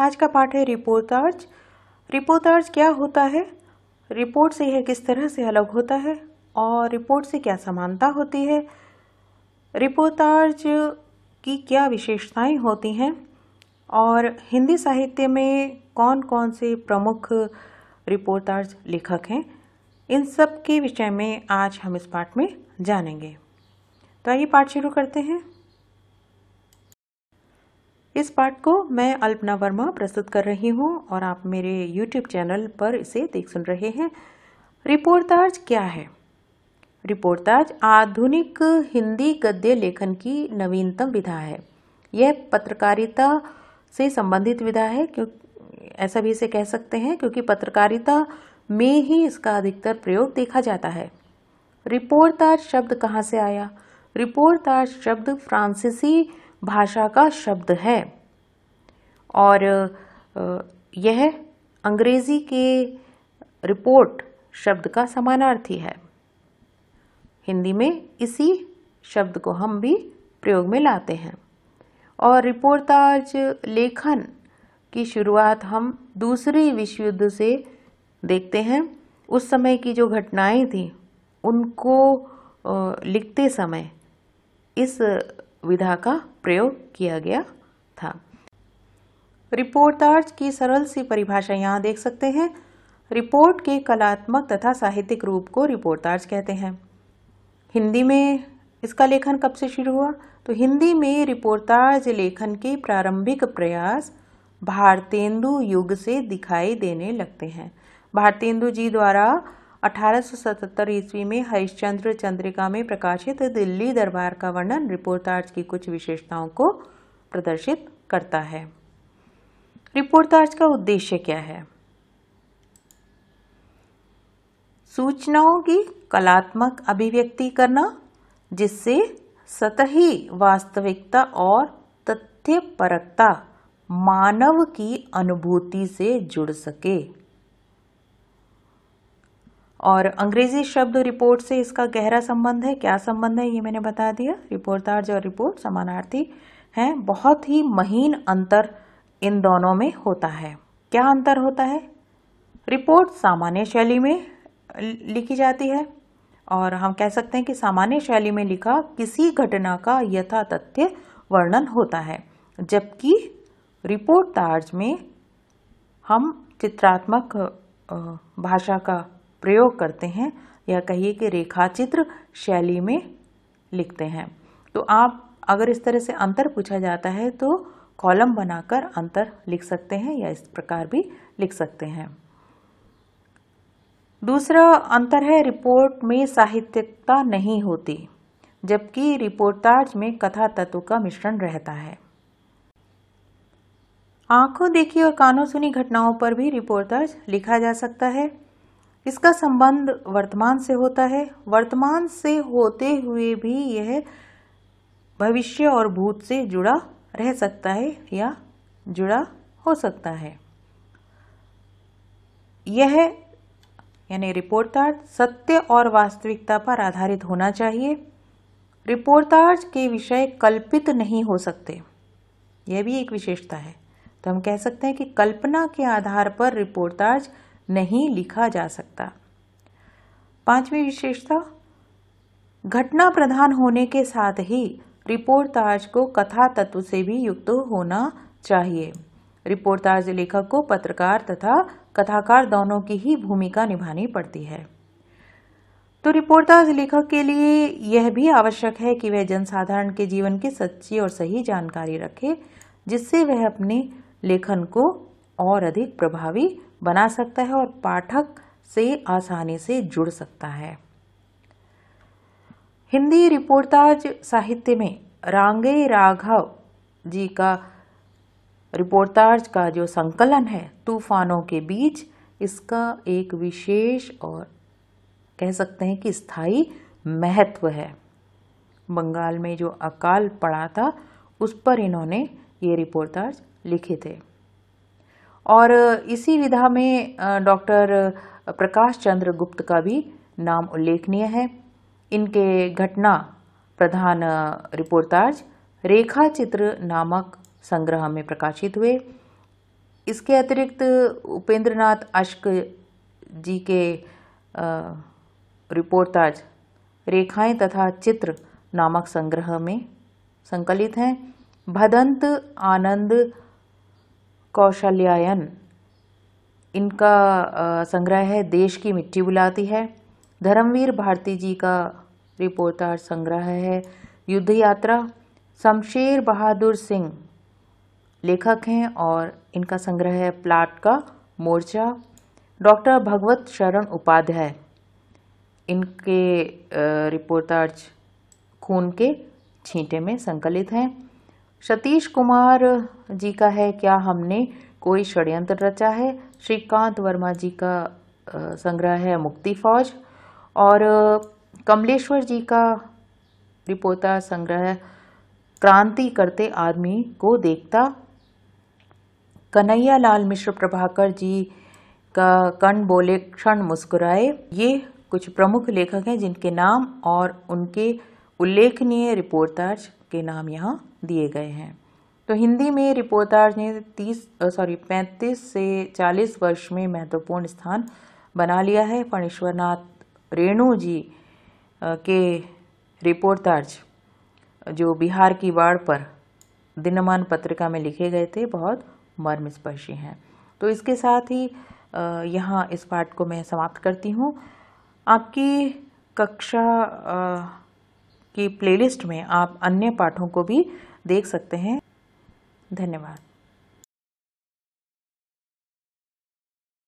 आज का पाठ है रिपोर्टार्ज रिपोर्टार्ज क्या होता है रिपोर्ट से यह किस तरह से अलग होता है और रिपोर्ट से क्या समानता होती है रिपोर्टार्ज की क्या विशेषताएं होती हैं और हिंदी साहित्य में कौन कौन से प्रमुख रिपोर्टार्ज लेखक हैं इन सब के विषय में आज हम इस पाठ में जानेंगे तो आइए पाठ शुरू करते हैं इस पाठ को मैं अल्पना वर्मा प्रस्तुत कर रही हूँ और आप मेरे यूट्यूब चैनल पर इसे देख सुन रहे हैं रिपोर्टाज क्या है रिपोर्टाज आधुनिक हिंदी गद्य लेखन की नवीनतम विधा है यह पत्रकारिता से संबंधित विधा है क्यों ऐसा भी इसे कह सकते हैं क्योंकि पत्रकारिता में ही इसका अधिकतर प्रयोग देखा जाता है रिपोर्टाज शब्द कहाँ से आया रिपोर्टाज शब्द फ्रांसीसी भाषा का शब्द है और यह अंग्रेज़ी के रिपोर्ट शब्द का समानार्थी है हिंदी में इसी शब्द को हम भी प्रयोग में लाते हैं और रिपोर्टाज लेखन की शुरुआत हम दूसरे विश्व युद्ध से देखते हैं उस समय की जो घटनाएं थी उनको लिखते समय इस विधा का प्रयोग किया गया था रिपोर्टार्ज तो की सरल सी परिभाषा यहाँ देख सकते हैं रिपोर्ट के कलात्मक तथा साहित्यिक रूप को रिपोर्टार्ज तो कहते हैं हिंदी में इसका लेखन कब से शुरू हुआ तो हिंदी में रिपोर्टार्ज तो लेखन के प्रारंभिक प्रयास भारतेंदु युग से दिखाई देने लगते हैं भारतेंदु जी द्वारा 1877 ईस्वी में हरिश्चंद्र चंद्रिका में प्रकाशित दिल्ली दरबार का वर्णन रिपोर्टार्ज की कुछ विशेषताओं को प्रदर्शित करता है रिपोर्टार्ज का उद्देश्य क्या है सूचनाओं की कलात्मक अभिव्यक्ति करना जिससे सतही वास्तविकता और तथ्य परकता मानव की अनुभूति से जुड़ सके और अंग्रेजी शब्द रिपोर्ट से इसका गहरा संबंध है क्या संबंध है ये मैंने बता दिया रिपोर्टार्ज और रिपोर्ट समानार्थी हैं बहुत ही महीन अंतर इन दोनों में होता है क्या अंतर होता है रिपोर्ट सामान्य शैली में लिखी जाती है और हम कह सकते हैं कि सामान्य शैली में लिखा किसी घटना का यथा तथ्य वर्णन होता है जबकि रिपोर्ट तार्ज में हम चित्रात्मक भाषा का प्रयोग करते हैं या कहिए कि रेखाचित्र शैली में लिखते हैं तो आप अगर इस तरह से अंतर पूछा जाता है तो कॉलम बनाकर अंतर लिख सकते हैं या इस प्रकार भी लिख सकते हैं दूसरा अंतर है रिपोर्ट में साहित्यिकता नहीं होती जबकि रिपोर्टार्ज में कथा तत्व का मिश्रण रहता है आंखों देखी और कानों सुनी घटनाओं पर भी रिपोर्टार्ज लिखा जा सकता है इसका संबंध वर्तमान से होता है वर्तमान से होते हुए भी यह भविष्य और भूत से जुड़ा रह सकता है या जुड़ा हो सकता है यह यानी रिपोर्ट कार्ड सत्य और वास्तविकता पर आधारित होना चाहिए रिपोर्टार्ज के विषय कल्पित नहीं हो सकते यह भी एक विशेषता है तो हम कह सकते हैं कि कल्पना के आधार पर रिपोर्टार्ज नहीं लिखा जा सकता पांचवी विशेषता घटना प्रधान होने के साथ ही रिपोर्टाज को कथा तत्व से भी युक्त होना चाहिए रिपोर्टताज लेखक को पत्रकार तथा कथाकार दोनों की ही भूमिका निभानी पड़ती है तो रिपोर्टताज लेखक के लिए यह भी आवश्यक है कि वह जनसाधारण के जीवन की सच्ची और सही जानकारी रखे जिससे वह अपने लेखन को और अधिक प्रभावी बना सकता है और पाठक से आसानी से जुड़ सकता है हिंदी रिपोर्टाज साहित्य में रांगे राघव जी का रिपोर्टाज का जो संकलन है तूफानों के बीच इसका एक विशेष और कह सकते हैं कि स्थायी महत्व है बंगाल में जो अकाल पड़ा था उस पर इन्होंने ये रिपोर्टाज लिखे थे और इसी विधा में डॉक्टर प्रकाश चंद्र गुप्त का भी नाम उल्लेखनीय है इनके घटना प्रधान रिपोर्ताज रेखा चित्र नामक संग्रह में प्रकाशित हुए इसके अतिरिक्त उपेंद्रनाथ अश्क जी के रिपोर्ताज रेखाएं तथा चित्र नामक संग्रह में संकलित हैं भदंत आनंद कौशल्यायन इनका संग्रह है देश की मिट्टी बुलाती है धर्मवीर भारती जी का रिपोर्टर संग्रह है युद्ध यात्रा शमशेर बहादुर सिंह लेखक हैं और इनका संग्रह है प्लाट का मोर्चा डॉक्टर भगवत शरण उपाध्याय इनके रिपोर्टार्ज खून के छींटे में संकलित हैं सतीश कुमार जी का है क्या हमने कोई षड्यंत्र रचा है श्रीकांत वर्मा जी का संग्रह है मुक्ति फौज और कमलेश्वर जी का रिपोता संग्रह क्रांति करते आदमी को देखता कन्हैया लाल मिश्र प्रभाकर जी का कण बोले क्षण मुस्कुराए ये कुछ प्रमुख लेखक हैं जिनके नाम और उनके उल्लेखनीय रिपोर्टर्स के नाम यहाँ दिए गए हैं तो हिंदी में रिपोर्टार्ज ने तीस सॉरी पैंतीस से चालीस वर्ष में महत्वपूर्ण स्थान बना लिया है फणेश्वरनाथ रेणु जी के रिपोर्टार्ज जो बिहार की बाढ़ पर दिनमान पत्रिका में लिखे गए थे बहुत मर्मस्पर्शी हैं तो इसके साथ ही यहाँ इस पाठ को मैं समाप्त करती हूँ आपकी कक्षा की प्लेलिस्ट में आप अन्य पाठों को भी देख सकते हैं धन्यवाद